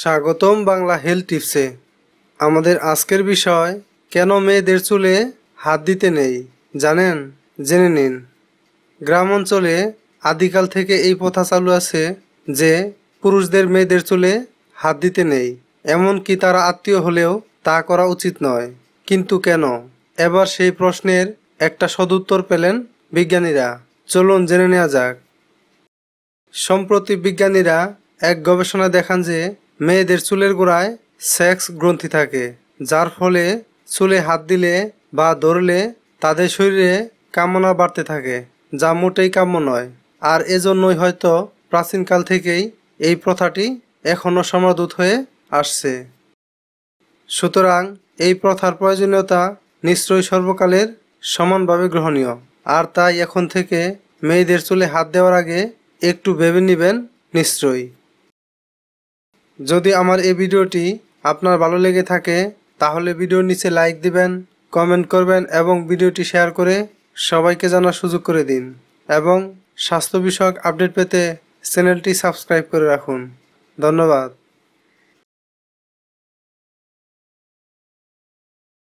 স্বাগতম বাংলা হেলথ টিপসে আমাদের আজকের বিষয় কেন মেয়েদের চুলে হাত দিতে নেই জানেন জেনে নিন গ্রাম অঞ্চলে আদিকাল থেকে এই প্রথা চালু আছে যে পুরুষদের মেয়েদের চুলে হাত দিতে নেই এমনকি তারা আত্মীয় হলেও তা করা উচিত নয় কিন্তু কেন এবার সেই প্রশ্নের একটা সদুত্তর পেলেন বিজ্ঞানীরা চলুন জেনে নেওয়া যাক সম্প্রতি বিজ্ঞানীরা এক গবেষণা দেখান যে মেয়েদের চুলের গোড়ায় সেক্স গ্রন্থি থাকে যার ফলে চুলে হাত দিলে বা ধরলে তাদের শরীরে কামনা বাড়তে থাকে যা মোটেই কাম্য নয় আর এজন্যই হয়তো প্রাচীনকাল থেকেই এই প্রথাটি এখনও সমাদূত হয়ে আসছে সুতরাং এই প্রথার প্রয়োজনীয়তা নিশ্চয়ই সর্বকালের সমানভাবে গ্রহণীয় আর তাই এখন থেকে মেয়েদের চুলে হাত দেওয়ার আগে একটু ভেবে নেবেন নিশ্চয়ই যদি আমার এই ভিডিওটি আপনার ভালো লেগে থাকে তাহলে ভিডিওর নিচে লাইক দিবেন কমেন্ট করবেন এবং ভিডিওটি শেয়ার করে সবাইকে জানার সুযোগ করে দিন এবং স্বাস্থ্য বিষয়ক আপডেট পেতে চ্যানেলটি সাবস্ক্রাইব করে রাখুন ধন্যবাদ